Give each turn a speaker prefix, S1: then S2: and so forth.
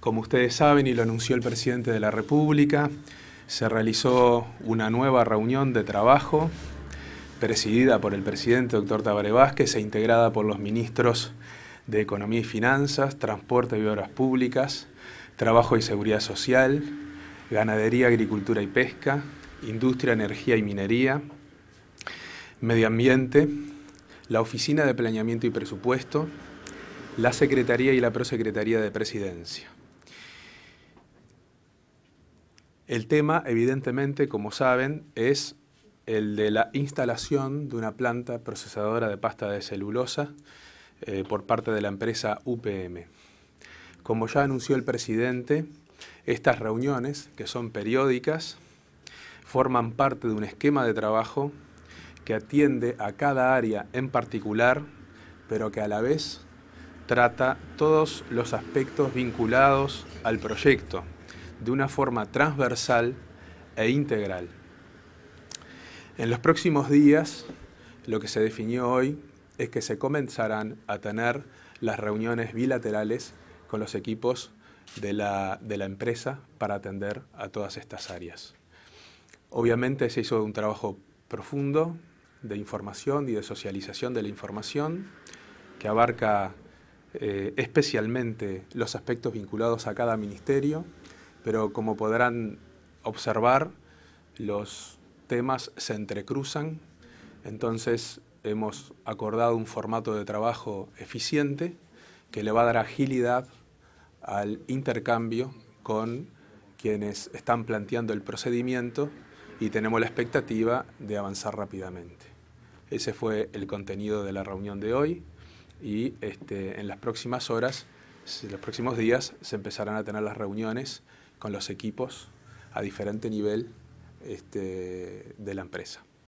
S1: Como ustedes saben y lo anunció el presidente de la República, se realizó una nueva reunión de trabajo presidida por el presidente doctor Tabaré Vázquez e integrada por los ministros de Economía y Finanzas, Transporte y Obras Públicas, Trabajo y Seguridad Social, Ganadería, Agricultura y Pesca, Industria, Energía y Minería, Medio Ambiente, la Oficina de Planeamiento y Presupuesto, la Secretaría y la Prosecretaría de Presidencia. El tema, evidentemente, como saben, es el de la instalación de una planta procesadora de pasta de celulosa eh, por parte de la empresa UPM. Como ya anunció el presidente, estas reuniones, que son periódicas, forman parte de un esquema de trabajo que atiende a cada área en particular, pero que a la vez trata todos los aspectos vinculados al proyecto de una forma transversal e integral. En los próximos días, lo que se definió hoy es que se comenzarán a tener las reuniones bilaterales con los equipos de la, empresa para atender a todas estas áreas. Obviamente se hizo un trabajo profundo de información y de socialización de la información que abarca eh, especialmente los aspectos vinculados a cada ministerio, pero como podrán observar, los temas se entrecruzan, entonces hemos acordado un formato de trabajo eficiente que le va a dar agilidad al intercambio con quienes están planteando el procedimiento y tenemos la expectativa de avanzar rápidamente. Ese fue el contenido de la reunión de hoy y este, en las próximas horas, en los próximos días, se empezarán a tener las reuniones con los equipos a diferente nivel este, de la empresa.